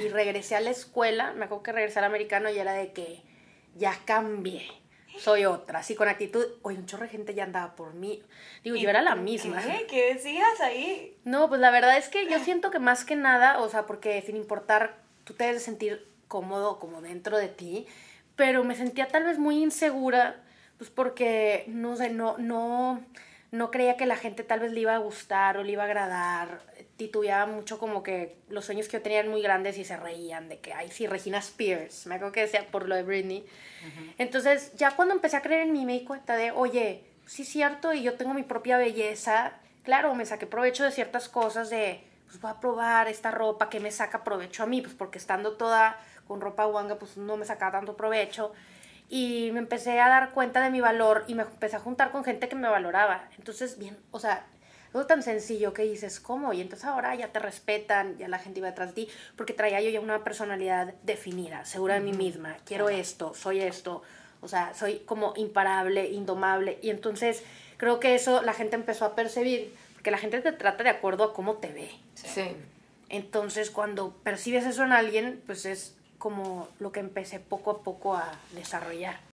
Y regresé a la escuela, me acuerdo que regresé al americano y era de que ya cambié, soy otra, así con actitud, oye, un chorro de gente ya andaba por mí. Digo, yo era la misma. ¿Qué? ¿Qué decías ahí? No, pues la verdad es que yo ah. siento que más que nada, o sea, porque sin importar, tú te debes sentir cómodo como dentro de ti, pero me sentía tal vez muy insegura, pues porque, no sé, no, no, no creía que la gente tal vez le iba a gustar o le iba a agradar. Titubeaba mucho como que los sueños que yo tenía eran muy grandes y se reían de que, ay, sí, Regina Spears, me acuerdo que decía por lo de Britney. Entonces, ya cuando empecé a creer en mí, me di cuenta de, oye, sí es cierto, y yo tengo mi propia belleza. Claro, me saqué provecho de ciertas cosas, de, pues voy a probar esta ropa que me saca provecho a mí, pues porque estando toda con ropa guanga, pues no me saca tanto provecho y me empecé a dar cuenta de mi valor y me empecé a juntar con gente que me valoraba. Entonces, bien, o sea, algo tan sencillo que dices, ¿cómo? Y entonces ahora ya te respetan, ya la gente iba detrás de ti, porque traía yo ya una personalidad definida, segura de mí misma, quiero esto, soy esto, o sea, soy como imparable, indomable. Y entonces creo que eso la gente empezó a percibir, porque la gente te trata de acuerdo a cómo te ve. Sí. Entonces cuando percibes eso en alguien, pues es como lo que empecé poco a poco a desarrollar.